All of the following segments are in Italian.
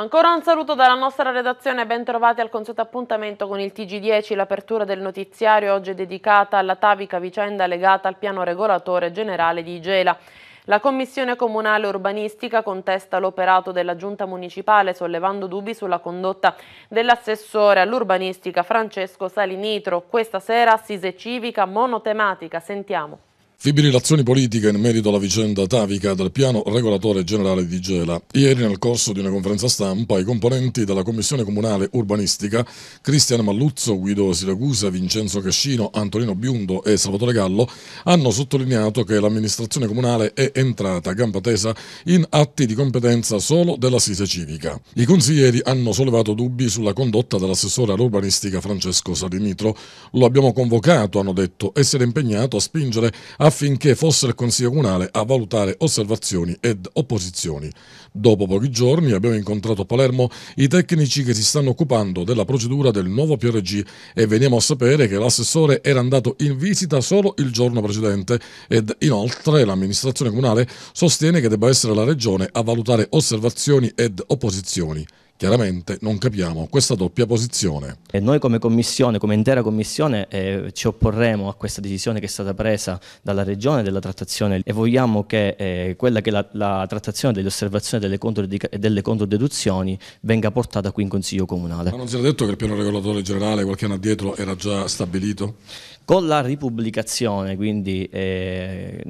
Ancora un saluto dalla nostra redazione, bentrovati al consueto appuntamento con il TG10. L'apertura del notiziario oggi è dedicata alla tavica vicenda legata al piano regolatore generale di Igela. La Commissione Comunale Urbanistica contesta l'operato della Giunta Municipale sollevando dubbi sulla condotta dell'assessore all'urbanistica Francesco Salinitro. Questa sera assise civica monotematica, sentiamo. Fibrillazioni politiche in merito alla vicenda Tavica del piano regolatore generale di Gela. Ieri nel corso di una conferenza stampa i componenti della Commissione Comunale Urbanistica, Cristian Malluzzo, Guido Siracusa, Vincenzo Cascino, Antonino Biundo e Salvatore Gallo, hanno sottolineato che l'amministrazione comunale è entrata a gamba tesa in atti di competenza solo dell'assise civica. I consiglieri hanno sollevato dubbi sulla condotta dell'assessore all'urbanistica Francesco Salinitro. Lo abbiamo convocato, hanno detto, e si era impegnato a spingere a affinché fosse il Consiglio Comunale a valutare osservazioni ed opposizioni. Dopo pochi giorni abbiamo incontrato a Palermo i tecnici che si stanno occupando della procedura del nuovo PRG e veniamo a sapere che l'assessore era andato in visita solo il giorno precedente ed inoltre l'amministrazione comunale sostiene che debba essere la Regione a valutare osservazioni ed opposizioni. Chiaramente non capiamo questa doppia posizione. E noi come Commissione, come intera Commissione, eh, ci opporremo a questa decisione che è stata presa dalla Regione della trattazione e vogliamo che eh, quella che è la, la trattazione delle osservazioni delle e delle controdeduzioni venga portata qui in Consiglio Comunale. Ma non si era detto che il piano regolatore generale qualche anno addietro era già stabilito? Con la ripubblicazione, quindi eh,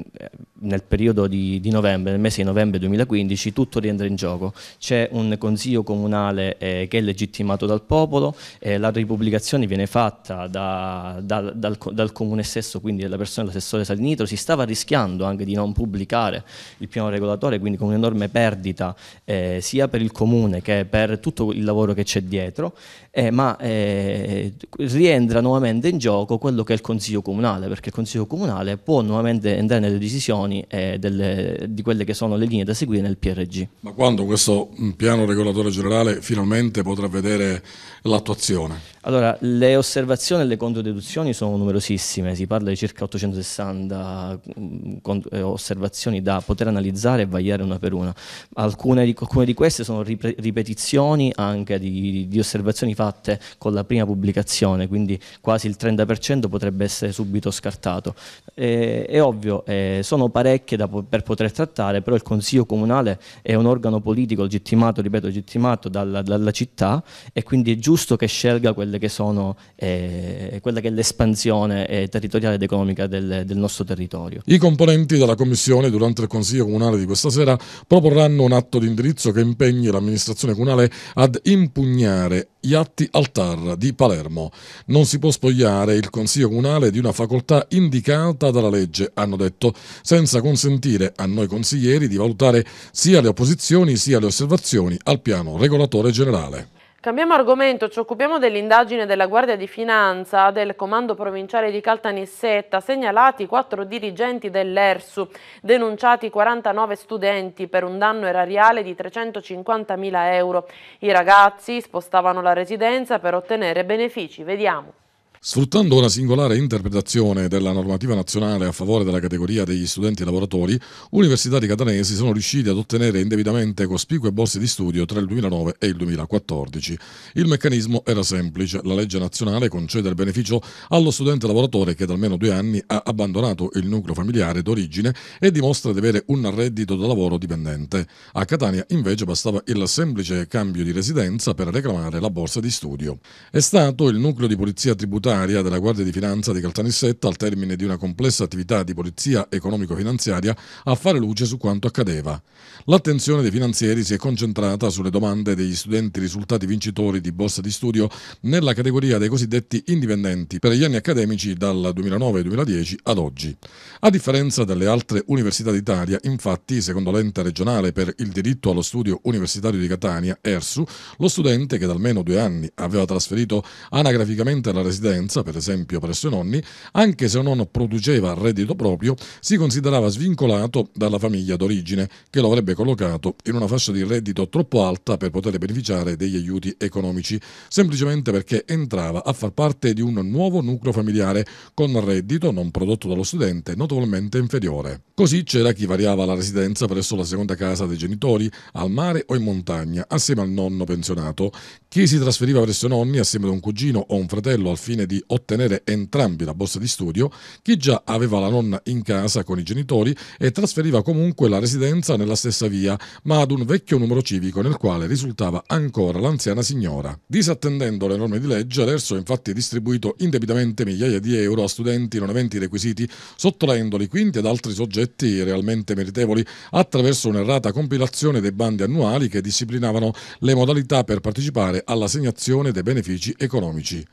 nel periodo di, di, novembre, nel mese di novembre 2015, tutto rientra in gioco. C'è un consiglio comunale eh, che è legittimato dal popolo, eh, la ripubblicazione viene fatta da, da, dal, dal, comune stesso, quindi dalla persona dell'assessore Salinitro, si stava rischiando anche di non pubblicare il piano regolatore, quindi con un'enorme perdita eh, sia per il comune che per tutto il lavoro che c'è dietro, eh, ma eh, rientra nuovamente in gioco quello che è il Consiglio Comunale, perché il Consiglio Comunale può nuovamente entrare nelle decisioni eh, delle, di quelle che sono le linee da seguire nel PRG. Ma quando questo mm, piano regolatore generale finalmente potrà vedere l'attuazione? Allora, le osservazioni e le controdeduzioni sono numerosissime, si parla di circa 860 mm, eh, osservazioni da poter analizzare e vagliare una per una. Alcune di, alcune di queste sono ripetizioni anche di, di osservazioni fatte con la prima pubblicazione, quindi quasi il 30% potrebbe potrebbe essere subito scartato. Eh, è ovvio, eh, sono parecchie da, per poter trattare, però il Consiglio Comunale è un organo politico legittimato, ripeto, legittimato dalla, dalla città e quindi è giusto che scelga quelle che sono eh, quella che è l'espansione eh, territoriale ed economica del, del nostro territorio. I componenti della Commissione durante il Consiglio Comunale di questa sera proporranno un atto di indirizzo che impegni l'amministrazione comunale ad impugnare Iatti Altar di Palermo. Non si può spogliare il Consiglio Comunale di una facoltà indicata dalla legge, hanno detto, senza consentire a noi consiglieri di valutare sia le opposizioni sia le osservazioni al piano regolatore generale. Cambiamo argomento, ci occupiamo dell'indagine della Guardia di Finanza del Comando Provinciale di Caltanissetta, segnalati quattro dirigenti dell'ERSU, denunciati 49 studenti per un danno erariale di 350.000 euro. I ragazzi spostavano la residenza per ottenere benefici, vediamo. Sfruttando una singolare interpretazione della normativa nazionale a favore della categoria degli studenti lavoratori, universitari catanesi sono riusciti ad ottenere indebitamente cospicue borse di studio tra il 2009 e il 2014. Il meccanismo era semplice, la legge nazionale concede il beneficio allo studente lavoratore che da almeno due anni ha abbandonato il nucleo familiare d'origine e dimostra di avere un reddito da lavoro dipendente. A Catania invece bastava il semplice cambio di residenza per reclamare la borsa di studio. È stato il nucleo di polizia tributaria statutaria della Guardia di Finanza di Caltanissetta al termine di una complessa attività di polizia economico-finanziaria a fare luce su quanto accadeva. L'attenzione dei finanzieri si è concentrata sulle domande degli studenti risultati vincitori di borsa di studio nella categoria dei cosiddetti indipendenti per gli anni accademici dal 2009-2010 ad oggi. A differenza delle altre università d'Italia, infatti, secondo l'ente regionale per il diritto allo studio universitario di Catania, ERSU, lo studente che da almeno due anni aveva trasferito anagraficamente la residenza presenza, per esempio presso i nonni, anche se non produceva reddito proprio, si considerava svincolato dalla famiglia d'origine, che lo avrebbe collocato in una fascia di reddito troppo alta per poter beneficiare degli aiuti economici, semplicemente perché entrava a far parte di un nuovo nucleo familiare con reddito non prodotto dallo studente notevolmente inferiore. Così c'era chi variava la residenza presso la seconda casa dei genitori, al mare o in montagna, assieme al nonno pensionato, chi si trasferiva presso nonni assieme ad un cugino o un fratello al fine di ottenere entrambi la borsa di studio, chi già aveva la nonna in casa con i genitori e trasferiva comunque la residenza nella stessa via, ma ad un vecchio numero civico nel quale risultava ancora l'anziana signora. Disattendendo le norme di legge, l'ERSO infatti distribuito indebitamente migliaia di euro a studenti non aventi i requisiti, sottraendoli quindi ad altri soggetti realmente meritevoli attraverso un'errata compilazione dei bandi annuali che disciplinavano le modalità per partecipare funzionale all'assegnazione dei benefici economici.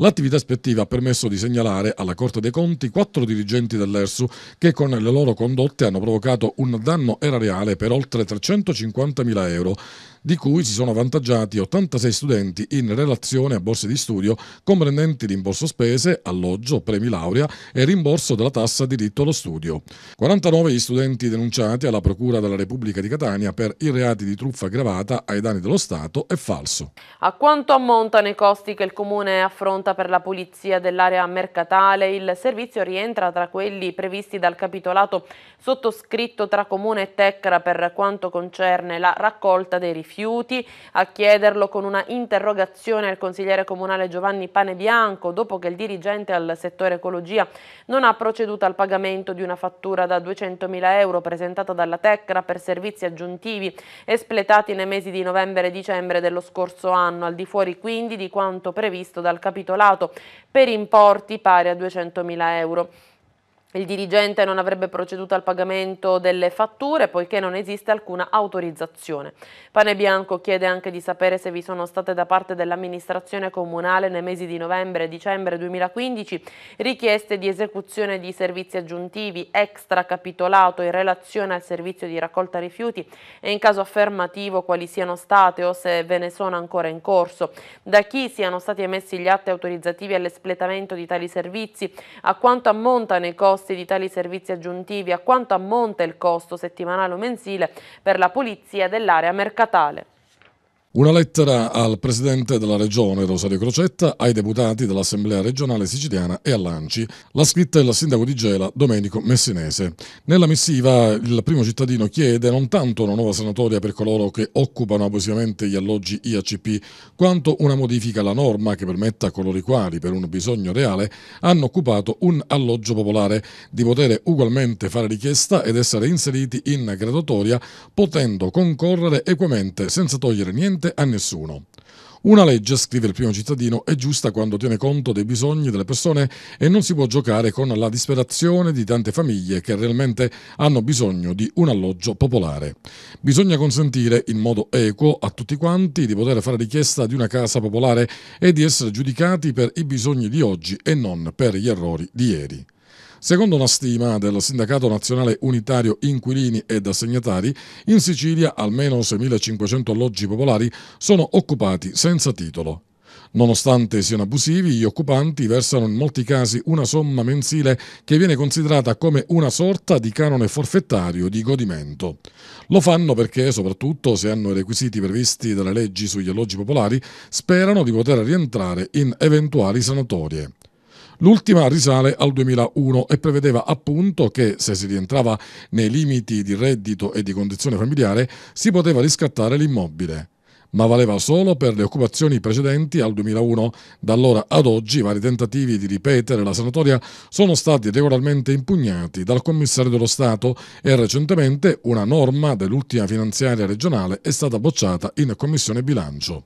L'attività ispettiva ha permesso di segnalare alla Corte dei Conti quattro dirigenti dell'ERSU che con le loro condotte hanno provocato un danno erariale per oltre 350.000 euro, di cui si sono avvantaggiati 86 studenti in relazione a borse di studio comprendenti rimborso spese, alloggio, premi laurea e rimborso della tassa diritto allo studio. 49 gli studenti denunciati alla Procura della Repubblica di Catania per i reati di truffa aggravata ai danni dello Stato è falso. A quanto ammontano i costi che il Comune affronta per la pulizia dell'area mercatale, il servizio rientra tra quelli previsti dal capitolato sottoscritto tra Comune e Tecra per quanto concerne la raccolta dei rifiuti rifiuti a chiederlo con una interrogazione al consigliere comunale Giovanni Panebianco dopo che il dirigente al settore ecologia non ha proceduto al pagamento di una fattura da 200.000 euro presentata dalla Tecra per servizi aggiuntivi espletati nei mesi di novembre e dicembre dello scorso anno, al di fuori quindi di quanto previsto dal capitolato per importi pari a 200.000 euro. Il dirigente non avrebbe proceduto al pagamento delle fatture poiché non esiste alcuna autorizzazione. Pane Bianco chiede anche di sapere se vi sono state da parte dell'amministrazione comunale nei mesi di novembre e dicembre 2015 richieste di esecuzione di servizi aggiuntivi extra capitolato in relazione al servizio di raccolta rifiuti e in caso affermativo quali siano state o se ve ne sono ancora in corso, da chi siano stati emessi gli atti autorizzativi all'espletamento di tali servizi, a quanto ammontano i costi costi di tali servizi aggiuntivi, a quanto ammonta il costo settimanale o mensile per la pulizia dell'area mercatale. Una lettera al presidente della regione Rosario Crocetta, ai deputati dell'Assemblea regionale siciliana e all'ANCI, la scritta il sindaco di Gela Domenico Messinese. Nella missiva il primo cittadino chiede non tanto una nuova sanatoria per coloro che occupano abusivamente gli alloggi IACP, quanto una modifica alla norma che permetta a coloro i quali, per un bisogno reale, hanno occupato un alloggio popolare di poter ugualmente fare richiesta ed essere inseriti in graduatoria, potendo concorrere equamente senza togliere niente niente a nessuno. Una legge, scrive il primo cittadino, è giusta quando tiene conto dei bisogni delle persone e non si può giocare con la disperazione di tante famiglie che realmente hanno bisogno di un alloggio popolare. Bisogna consentire in modo equo a tutti quanti di poter fare richiesta di una casa popolare e di essere giudicati per i bisogni di oggi e non per gli errori di ieri. Secondo una stima del Sindacato Nazionale Unitario Inquilini ed Assegnatari, in Sicilia almeno 6.500 alloggi popolari sono occupati senza titolo. Nonostante siano abusivi, gli occupanti versano in molti casi una somma mensile che viene considerata come una sorta di canone forfettario di godimento. Lo fanno perché, soprattutto se hanno i requisiti previsti dalle leggi sugli alloggi popolari, sperano di poter rientrare in eventuali sanatorie. L'ultima risale al 2001 e prevedeva appunto che se si rientrava nei limiti di reddito e di condizione familiare si poteva riscattare l'immobile ma valeva solo per le occupazioni precedenti al 2001. Da allora ad oggi vari tentativi di ripetere la sanatoria sono stati regolarmente impugnati dal Commissario dello Stato e recentemente una norma dell'ultima finanziaria regionale è stata bocciata in Commissione Bilancio.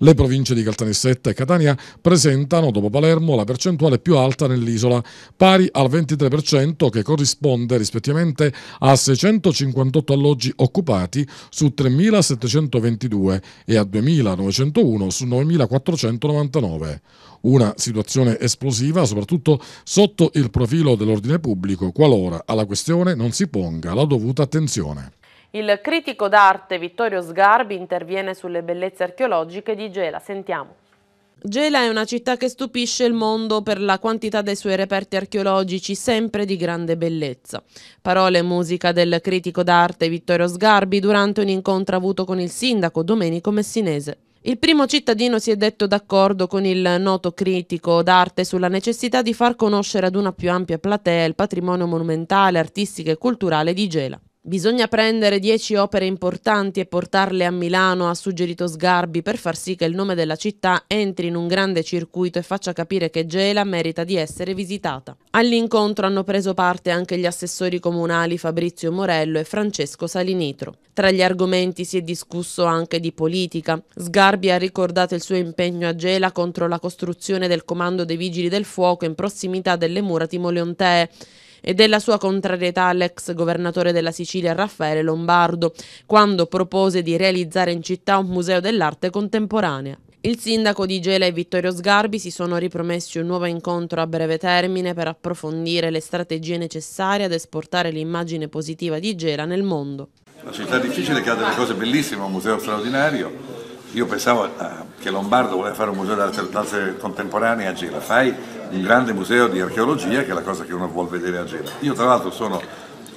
Le province di Caltanissetta e Catania presentano, dopo Palermo, la percentuale più alta nell'isola, pari al 23% che corrisponde rispettivamente a 658 alloggi occupati su 3.722 e a 2.901 su 9.499. Una situazione esplosiva soprattutto sotto il profilo dell'ordine pubblico qualora alla questione non si ponga la dovuta attenzione. Il critico d'arte Vittorio Sgarbi interviene sulle bellezze archeologiche di Gela. Sentiamo. Gela è una città che stupisce il mondo per la quantità dei suoi reperti archeologici, sempre di grande bellezza. Parole e musica del critico d'arte Vittorio Sgarbi durante un incontro avuto con il sindaco Domenico Messinese. Il primo cittadino si è detto d'accordo con il noto critico d'arte sulla necessità di far conoscere ad una più ampia platea il patrimonio monumentale, artistico e culturale di Gela. Bisogna prendere dieci opere importanti e portarle a Milano, ha suggerito Sgarbi, per far sì che il nome della città entri in un grande circuito e faccia capire che Gela merita di essere visitata. All'incontro hanno preso parte anche gli assessori comunali Fabrizio Morello e Francesco Salinitro. Tra gli argomenti si è discusso anche di politica. Sgarbi ha ricordato il suo impegno a Gela contro la costruzione del comando dei vigili del fuoco in prossimità delle mura timoleontee e della sua contrarietà all'ex governatore della Sicilia Raffaele Lombardo, quando propose di realizzare in città un museo dell'arte contemporanea. Il sindaco di Gela e Vittorio Sgarbi si sono ripromessi un nuovo incontro a breve termine per approfondire le strategie necessarie ad esportare l'immagine positiva di Gela nel mondo. La città difficile che ha delle cose bellissime, un museo straordinario, io pensavo ah, che Lombardo voleva fare un museo d'arte contemporanea a Gela, fai un grande museo di archeologia che è la cosa che uno vuole vedere a Gela. Io tra l'altro sono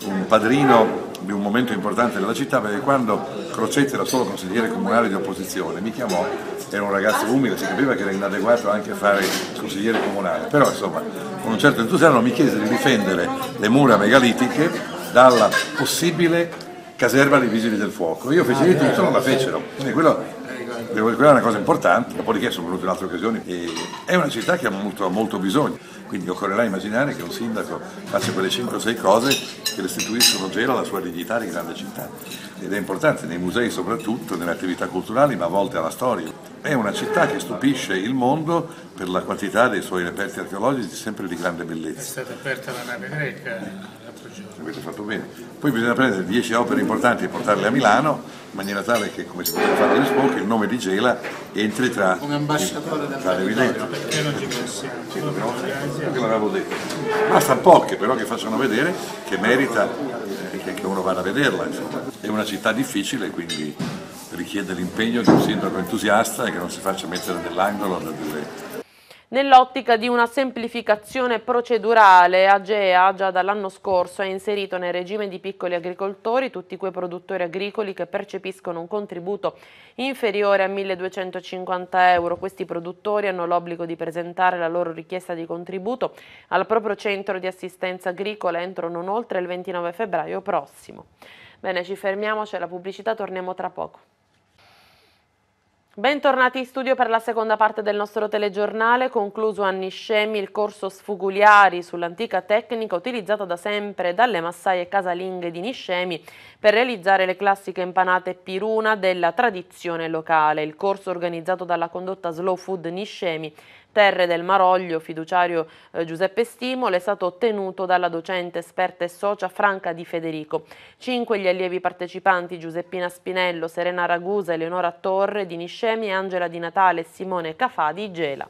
un padrino di un momento importante della città perché quando Crocetti era solo consigliere comunale di opposizione mi chiamò, era un ragazzo umile, si capiva che era inadeguato anche a fare consigliere comunale, però insomma con un certo entusiasmo mi chiese di difendere le mura megalitiche dalla possibile caserma dei vigili del fuoco. Io feci di tutto, non la fecero. Quindi quello Devo dire, quella è una cosa importante, dopodiché sono venuto in altre occasioni e è una città che ha molto, molto bisogno, quindi occorrerà immaginare che un sindaco faccia quelle 5 o 6 cose che restituiscono gelo alla sua dignità di grande città. Ed è importante nei musei soprattutto, nelle attività culturali, ma a volte alla storia. È una città che stupisce il mondo per la quantità dei suoi reperti archeologici sempre di grande bellezza. È stata aperta la nave greca l'altro giorno. Avete fatto bene. Poi bisogna prendere 10 opere importanti e portarle a Milano in maniera tale che come si può fare all'Expo che il nome di Gela entri tra come ambasciatore del tra territorio perché non ci possiamo sì, dobbiamo perché l'avevo detto basta poche però che facciano vedere che merita eh, che uno vada a vederla insomma. è una città difficile quindi richiede l'impegno di un sindaco entusiasta e che non si faccia mettere nell'angolo da delle nell'ottica di una semplificazione procedurale, Agea già dall'anno scorso ha inserito nel regime di piccoli agricoltori tutti quei produttori agricoli che percepiscono un contributo inferiore a 1.250 euro. Questi produttori hanno l'obbligo di presentare la loro richiesta di contributo al proprio centro di assistenza agricola entro non oltre il 29 febbraio prossimo. Bene, ci fermiamo, c'è la pubblicità, torniamo tra poco. Bentornati in studio per la seconda parte del nostro telegiornale, concluso a Niscemi il corso Sfugugliari sull'antica tecnica utilizzata da sempre dalle massaie casalinghe di Niscemi per realizzare le classiche impanate piruna della tradizione locale. Il corso organizzato dalla condotta Slow Food Niscemi Terre del Maroglio, fiduciario eh, Giuseppe Stimolo, è stato ottenuto dalla docente esperta e socia Franca Di Federico. Cinque gli allievi partecipanti, Giuseppina Spinello, Serena Ragusa, Eleonora Torre, Di Niscemi, Angela Di Natale e Simone Cafà di Gela.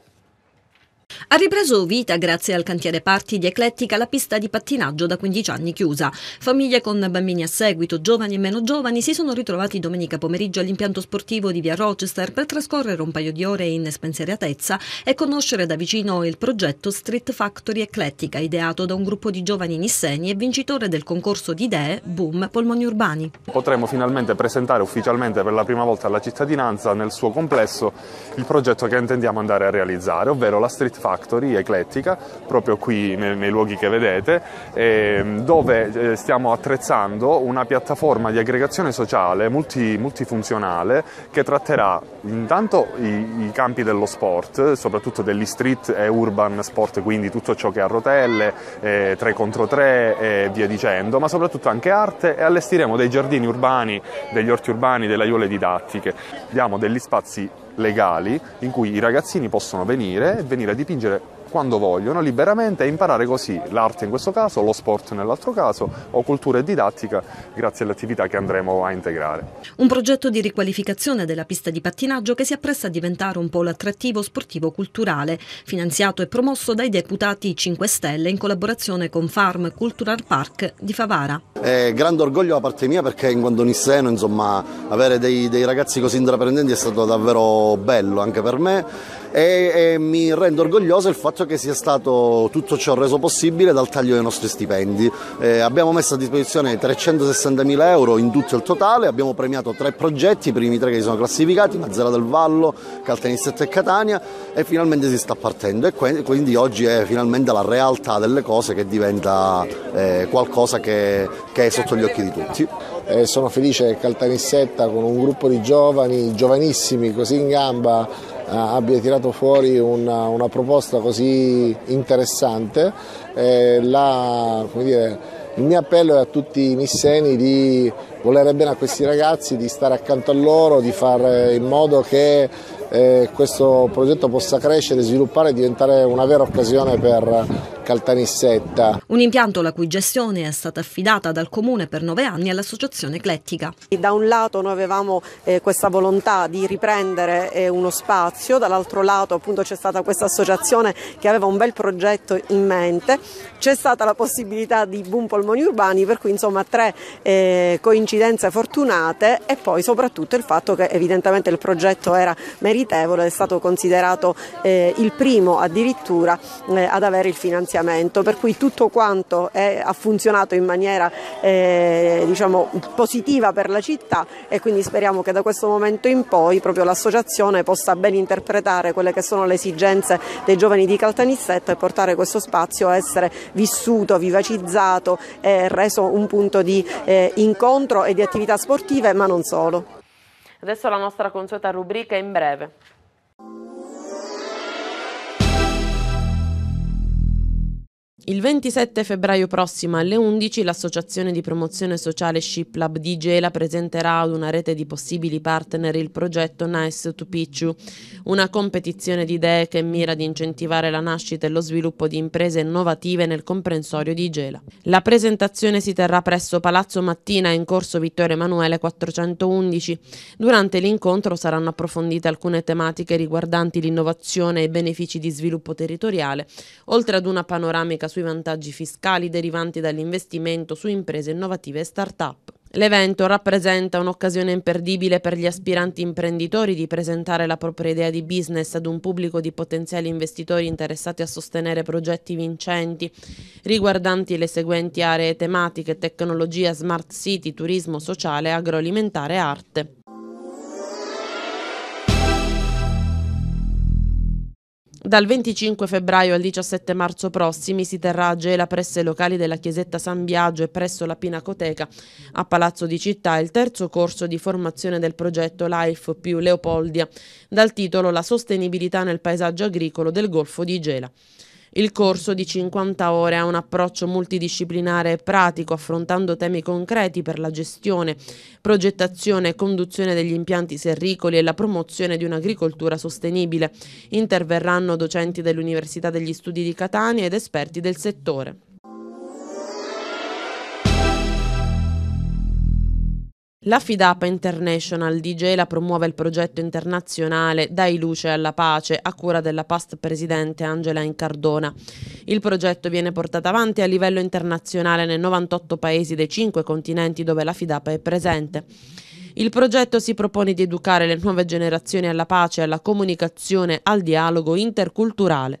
Ha ripreso vita grazie al cantiere parti di Eclettica la pista di pattinaggio da 15 anni chiusa. Famiglie con bambini a seguito, giovani e meno giovani, si sono ritrovati domenica pomeriggio all'impianto sportivo di via Rochester per trascorrere un paio di ore in spensieratezza e conoscere da vicino il progetto Street Factory Eclettica, ideato da un gruppo di giovani nisseni e vincitore del concorso di idee Boom Polmoni Urbani. Potremo finalmente presentare ufficialmente per la prima volta alla cittadinanza nel suo complesso il progetto che intendiamo andare a realizzare, ovvero la Street Factory eclettica, proprio qui nei, nei luoghi che vedete, ehm, eh, dove stiamo attrezzando una piattaforma di aggregazione sociale multi, multifunzionale che tratterà intanto i, i campi dello sport, soprattutto degli street e urban sport, quindi tutto ciò che ha a rotelle, eh, 3 contro 3 e via dicendo, ma soprattutto anche arte e allestiremo dei giardini urbani, degli orti urbani, delle aiuole didattiche. Diamo degli spazi legali in cui i ragazzini possono venire e venire a dipingere quando vogliono, liberamente, e imparare così l'arte in questo caso, lo sport nell'altro caso, o cultura e didattica, grazie alle attività che andremo a integrare. Un progetto di riqualificazione della pista di pattinaggio che si appresta a diventare un polo attrattivo sportivo-culturale, finanziato e promosso dai deputati 5 Stelle in collaborazione con Farm Cultural Park di Favara. È grande orgoglio da parte mia perché in quanto nisseno, insomma, avere dei, dei ragazzi così intraprendenti è stato davvero bello anche per me e, e mi rendo orgoglioso il fatto che sia stato tutto ciò reso possibile dal taglio dei nostri stipendi. Eh, abbiamo messo a disposizione 360.000 euro in tutto il totale, abbiamo premiato tre progetti, i primi tre che si sono classificati, Mazzara del Vallo, Caltanissetta e Catania e finalmente si sta partendo e quindi oggi è finalmente la realtà delle cose che diventa eh, qualcosa che, che, è sotto gli occhi di tutti. Eh, sono felice che Caltanissetta con un gruppo di giovani, giovanissimi, così in gamba, eh, abbia tirato fuori una, una proposta così interessante. Eh, la, dire, il mio appello è a tutti i misseni di volere bene a questi ragazzi, di stare accanto a loro, di fare in modo che eh, questo progetto possa crescere, sviluppare e diventare una vera occasione per Caltanissetta. Un impianto la cui gestione è stata affidata dal Comune per nove anni all'Associazione Eclettica. Da un lato noi avevamo eh, questa volontà di riprendere eh, uno spazio, dall'altro lato appunto c'è stata questa associazione che aveva un bel progetto in mente, c'è stata la possibilità di boom polmoni urbani, per cui insomma tre eh, coincidenze fortunate e poi soprattutto il fatto che evidentemente il progetto era meritevole, è stato considerato eh, il primo addirittura eh, ad avere il finanziamento, per cui tutto qua quanto è, ha funzionato in maniera eh, diciamo, positiva per la città e quindi speriamo che da questo momento in poi proprio l'associazione possa ben interpretare quelle che sono le esigenze dei giovani di Caltanissetta e portare questo spazio a essere vissuto, vivacizzato e reso un punto di eh, incontro e di attività sportive ma non solo. Adesso la nostra consueta rubrica in breve. Il 27 febbraio prossimo alle 11 l'Associazione di promozione sociale ShipLab di Gela presenterà ad una rete di possibili partner il progetto Nice to Picchu, una competizione di idee che mira ad incentivare la nascita e lo sviluppo di imprese innovative nel comprensorio di Gela. La presentazione si terrà presso Palazzo Mattina in corso Vittorio Emanuele 411. Durante l'incontro saranno approfondite alcune tematiche riguardanti l'innovazione e i benefici di sviluppo territoriale, oltre ad una panoramica sui vantaggi fiscali derivanti dall'investimento su imprese innovative e start-up. L'evento rappresenta un'occasione imperdibile per gli aspiranti imprenditori di presentare la propria idea di business ad un pubblico di potenziali investitori interessati a sostenere progetti vincenti riguardanti le seguenti aree tematiche, tecnologia, smart city, turismo sociale, agroalimentare e arte. Dal 25 febbraio al 17 marzo prossimi si terrà a Gela presso i locali della Chiesetta San Biagio e presso la Pinacoteca a Palazzo di Città il terzo corso di formazione del progetto Life più Leopoldia dal titolo La sostenibilità nel paesaggio agricolo del Golfo di Gela. Il corso di 50 ore ha un approccio multidisciplinare e pratico, affrontando temi concreti per la gestione, progettazione e conduzione degli impianti serricoli e la promozione di un'agricoltura sostenibile. Interverranno docenti dell'Università degli Studi di Catania ed esperti del settore. La Fidapa International di Gela promuove il progetto internazionale Dai luce alla pace a cura della past presidente Angela Incardona. Il progetto viene portato avanti a livello internazionale nei 98 paesi dei 5 continenti dove la Fidapa è presente. Il progetto si propone di educare le nuove generazioni alla pace, alla comunicazione, al dialogo interculturale.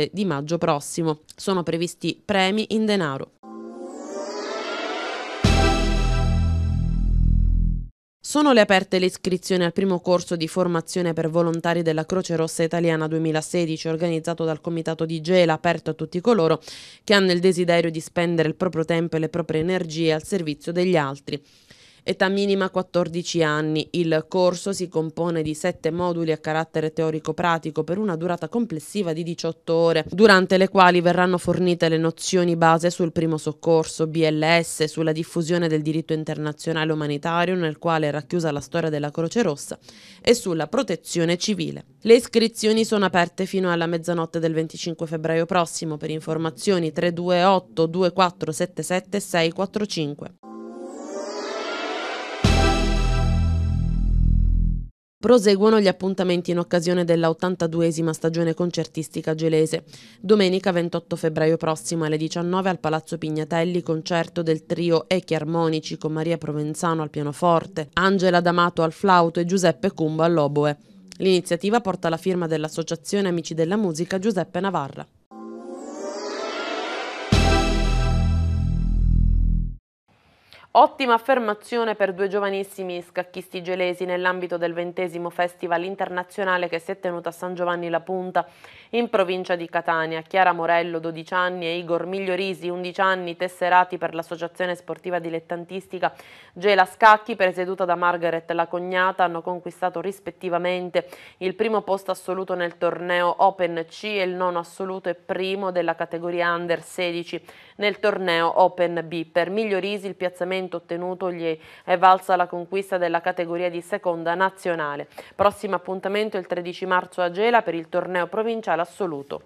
frode di maggio prossimo. Sono previsti premi in denaro. Sono le aperte le iscrizioni al primo corso di formazione per volontari della Croce Rossa Italiana 2016 organizzato dal Comitato di Gela, aperto a tutti coloro che hanno il desiderio di spendere il proprio tempo e le proprie energie al servizio degli altri età minima 14 anni. Il corso si compone di sette moduli a carattere teorico-pratico per una durata complessiva di 18 ore, durante le quali verranno fornite le nozioni base sul primo soccorso, BLS, sulla diffusione del diritto internazionale umanitario nel quale è racchiusa la storia della Croce Rossa e sulla protezione civile. Le iscrizioni sono aperte fino alla mezzanotte del 25 febbraio prossimo per informazioni 328 2477 645. Proseguono gli appuntamenti in occasione della 82esima stagione concertistica gelese. Domenica 28 febbraio prossimo alle 19 al Palazzo Pignatelli concerto del trio Echi Armonici con Maria Provenzano al pianoforte, Angela D'Amato al flauto e Giuseppe Cumba all'oboe. L'iniziativa porta la firma dell'Associazione Amici della Musica Giuseppe Navarra. Ottima affermazione per due giovanissimi scacchisti gelesi nell'ambito del ventesimo Festival internazionale che si è tenuto a San Giovanni La Punta in provincia di Catania. Chiara Morello, 12 anni, e Igor Migliorisi, 11 anni, tesserati per l'associazione sportiva dilettantistica Gela Scacchi, presieduta da Margaret la cognata, hanno conquistato rispettivamente il primo posto assoluto nel torneo Open C e il nono assoluto e primo della categoria Under 16 nel torneo Open B. Per Migliorisi il piazzamento ottenuto gli è valsa la conquista della categoria di seconda nazionale. Prossimo appuntamento il 13 marzo a Gela per il torneo provinciale assoluto.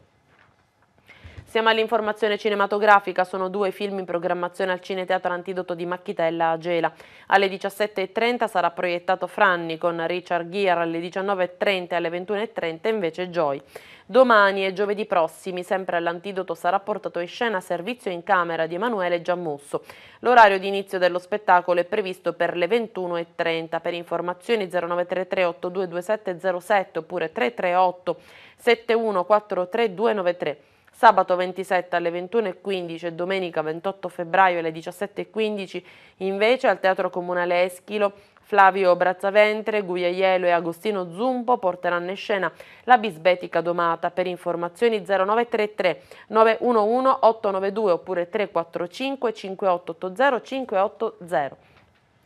Insieme all'informazione cinematografica sono due film in programmazione al Cineteatro Antidoto di Macchitella a Gela. Alle 17.30 sarà proiettato Franni con Richard Gere, alle 19.30 e alle 21.30 invece Joy. Domani e giovedì prossimi, sempre all'Antidoto, sarà portato in scena Servizio in Camera di Emanuele Giammusso. L'orario di inizio dello spettacolo è previsto per le 21.30. Per informazioni 0933 822707 oppure 338 7143293 sabato 27 alle 21.15 e domenica 28 febbraio alle 17.15 invece al Teatro Comunale Eschilo Flavio Brazzaventre, Guglielmo e Agostino Zumpo porteranno in scena la bisbetica domata. Per informazioni 0933 911 892 oppure 345 5880 580.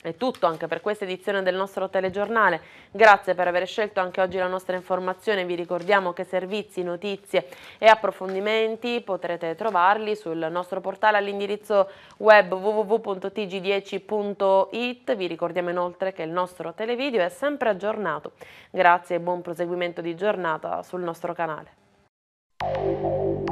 È tutto anche per questa edizione del nostro telegiornale. Grazie per aver scelto anche oggi la nostra informazione. Vi ricordiamo che servizi, notizie e approfondimenti potrete trovarli sul nostro portale all'indirizzo web www.tg10.it. Vi ricordiamo inoltre che il nostro televideo è sempre aggiornato. Grazie e buon proseguimento di giornata sul nostro canale.